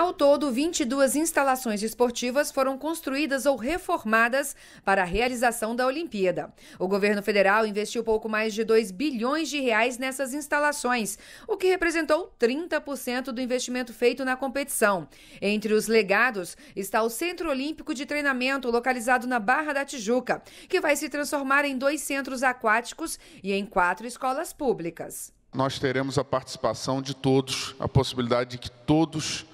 Ao todo, 22 instalações esportivas foram construídas ou reformadas para a realização da Olimpíada. O governo federal investiu pouco mais de 2 bilhões de reais nessas instalações, o que representou 30% do investimento feito na competição. Entre os legados está o Centro Olímpico de Treinamento, localizado na Barra da Tijuca, que vai se transformar em dois centros aquáticos e em quatro escolas públicas. Nós teremos a participação de todos, a possibilidade de que todos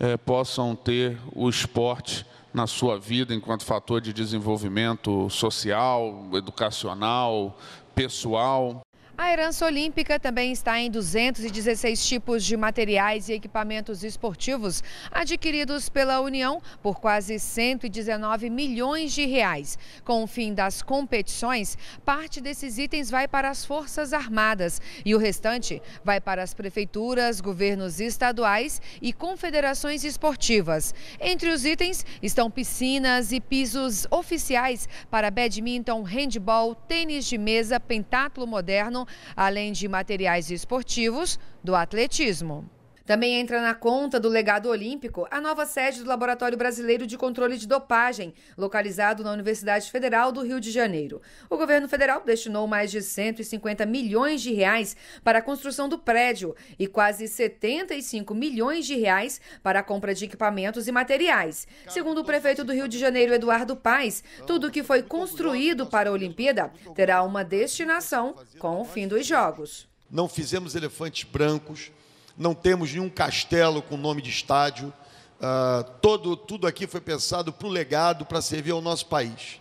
é, possam ter o esporte na sua vida enquanto fator de desenvolvimento social, educacional, pessoal. A herança olímpica também está em 216 tipos de materiais e equipamentos esportivos adquiridos pela União por quase 119 milhões de reais. Com o fim das competições, parte desses itens vai para as Forças Armadas e o restante vai para as prefeituras, governos estaduais e confederações esportivas. Entre os itens estão piscinas e pisos oficiais para badminton, handball, tênis de mesa, pentáculo moderno além de materiais esportivos do atletismo. Também entra na conta do legado olímpico a nova sede do Laboratório Brasileiro de Controle de Dopagem, localizado na Universidade Federal do Rio de Janeiro. O governo federal destinou mais de 150 milhões de reais para a construção do prédio e quase 75 milhões de reais para a compra de equipamentos e materiais. Segundo o prefeito do Rio de Janeiro, Eduardo Paes, tudo que foi construído para a Olimpíada terá uma destinação com o fim dos Jogos. Não fizemos elefantes brancos não temos nenhum castelo com nome de estádio. Uh, todo, tudo aqui foi pensado para o legado, para servir ao nosso país.